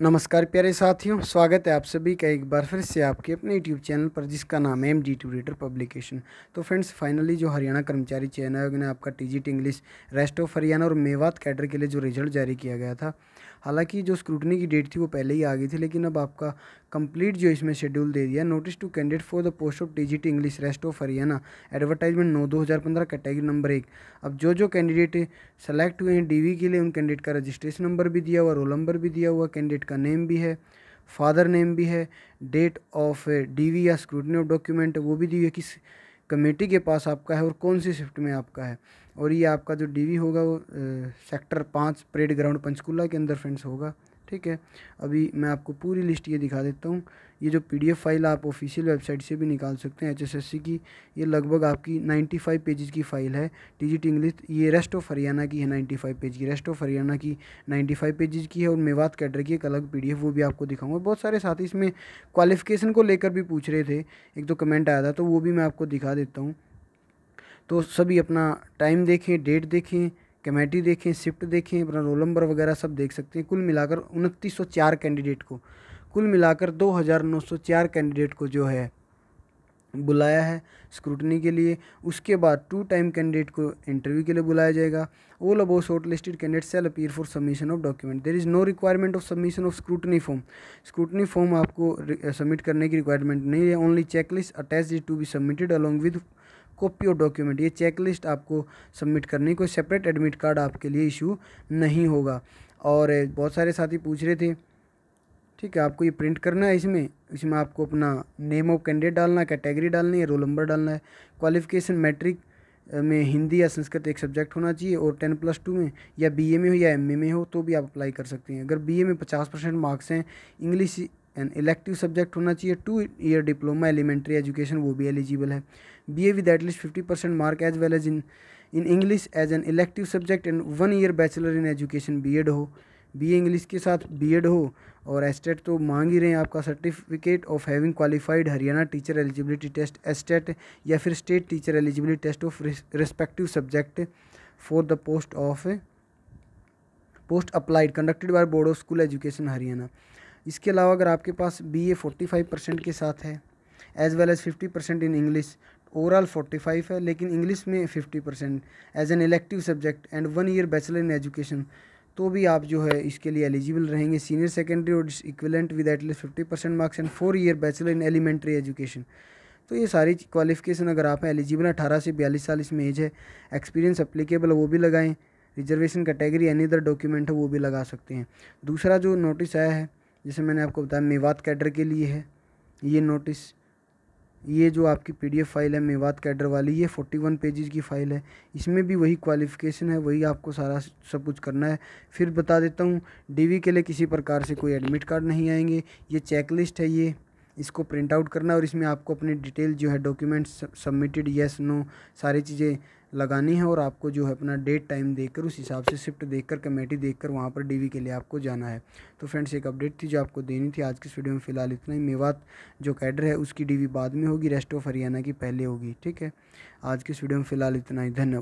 नमस्कार प्यारे साथियों स्वागत है आप सभी का एक बार फिर से आपके अपने यूट्यूब चैनल पर जिसका नाम है एम डी ट्यूटर पब्लिकेशन तो फ्रेंड्स फाइनली जो हरियाणा कर्मचारी चयन आयोग ने आपका T G English rest of Haryana और मेवात कैडर के लिए जो रिजल्ट जारी किया गया था हालांकि जो स्क्रूटनी की डेट थी वो पहले ही आ गई थी लेकिन अब आपका कंप्लीट जो इसमें शेड्यूल दे दिया notice to candidate for the post of digit English rest of Haryana advertisement नौ दो हज़ार पंद्रह कैटेगरी नंबर एक अब जो जो कैंडिडेट सेलेक्ट हुए हैं डीवी के लिए उन कैंडिडेट का रजिस्ट्रेशन नंबर भी दिया हुआ रोल नंबर भी दिया हुआ कैंडिडेट का नेम भी है फादर नेम भी है डेट ऑफ डी या स्क्रूटनी ऑफ डॉक्यूमेंट वो भी दी हुई है किस कमेटी के पास आपका है और कौन सी शिफ्ट में आपका है और ये आपका जो डीवी होगा वो सेक्टर पाँच परेड ग्राउंड पंचकूला के अंदर फ्रेंड्स होगा ठीक है अभी मैं आपको पूरी लिस्ट ये दिखा देता हूँ ये जो पीडीएफ फाइल आप ऑफिशियल वेबसाइट से भी निकाल सकते हैं एचएसएससी की ये लगभग आपकी 95 पेजेज़ की फ़ाइल है टीजीटी इंग्लिश ये रेस्ट ऑफ हरियाणा की है 95 पेज की रेस्ट ऑफ हरियाणा की 95 पेजेज़ की है और मेवात कैडर की एक अलग पीडीएफ वो भी आपको दिखाऊंगा बहुत सारे साथी इसमें क्वालिफिकेशन को लेकर भी पूछ रहे थे एक दो कमेंट आया था तो वो भी मैं आपको दिखा देता हूँ तो सभी अपना टाइम देखें डेट देखें कमेटी देखें शिफ्ट देखें अपना रोल नंबर वगैरह सब देख सकते हैं कुल मिलाकर उनतीस सौ चार कैंडिडेट को कुल मिलाकर दो हज़ार नौ सौ चार कैंडिडेट को जो है बुलाया है स्क्रूटनी के लिए उसके बाद टू टाइम कैंडिडेट को इंटरव्यू के लिए बुलाया जाएगा all above shortlisted candidate shall appear for submission of document there is no requirement of submission of scrutiny form scrutiny form आपको सबमिट करने की रिक्वायरमेंट नहीं है only checklist attach to be submitted along with copy और document ये checklist आपको submit करनी कोई सेपरेट एडमिट कार्ड आपके लिए इशू नहीं होगा और बहुत सारे साथी पूछ रहे थे ठीक है आपको ये प्रिंट करना है इसमें इसमें आपको अपना नेम ऑफ कैंडिडेट डालना कैटेगरी डालनी है रोल नंबर डालना है क्वालिफिकेशन मैट्रिक में हिंदी या संस्कृत एक सब्जेक्ट होना चाहिए और टेन प्लस टू में या बीए में हो या एमए में हो तो भी आप अप्लाई कर सकते हैं अगर बीए में पचास परसेंट मार्क्स हैं इंग्लिश एन इलेक्टिव सब्जेक्ट होना चाहिए two year diploma elementary education वो भी एलिजिबल है B A with at least fifty percent mark as well as in in English as an elective subject and one year bachelor in education B Ed हो B A English के साथ B Ed हो और estate तो मांग ही रहे हैं आपका certificate of having qualified Haryana teacher eligibility test state या फिर state teacher eligibility test of respective subject for the post of post applied conducted by board of school education Haryana इसके अलावा अगर आपके पास B A forty five percent के साथ है as well as fifty percent in English overall forty five है लेकिन इंग्लिश में fifty percent as an elective subject and one year bachelor in education तो भी आप जो है इसके लिए एलिजिबल रहेंगे सीनियर सेकेंडरी और equivalent with at least fifty percent marks and four year bachelor in elementary education तो ये सारी क्वालिफिकेशन अगर आप हैं एलिजिबल हैं अठारह से बयालीस साल इसमें एज है एक्सपीरियंस अप्लीकेबल वो भी लगाएं reservation category any other document है वो भी लगा सकते हैं दूसरा जो नोटिस आया है जैसे मैंने आपको बताया मेवात कैडर के लिए है ये नोटिस ये जो आपकी पीडीएफ फाइल है मेवात कैडर वाली ये फोर्टी वन पेजेज की फ़ाइल है इसमें भी वही क्वालिफिकेशन है वही आपको सारा सब कुछ करना है फिर बता देता हूँ डीवी के लिए किसी प्रकार से कोई एडमिट कार्ड नहीं आएंगे ये चेक लिस्ट है ये इसको प्रिंट आउट करना और इसमें आपको अपनी डिटेल जो है डॉक्यूमेंट्स सबमिटेड येस नो सारी चीज़ें लगानी है और आपको जो है अपना डेट टाइम देकर उस हिसाब से शिफ्ट देखकर कमेटी देखकर वहाँ पर डीवी के लिए आपको जाना है तो फ्रेंड्स एक अपडेट थी जो आपको देनी थी आज की इस वीडियो में फिलहाल इतना ही मेवात जो कैडर है उसकी डी बाद में होगी रेस्ट ऑफ हरियाणा की पहले होगी ठीक है आज की इस वीडियो में फिलहाल इतना ही धन्यवाद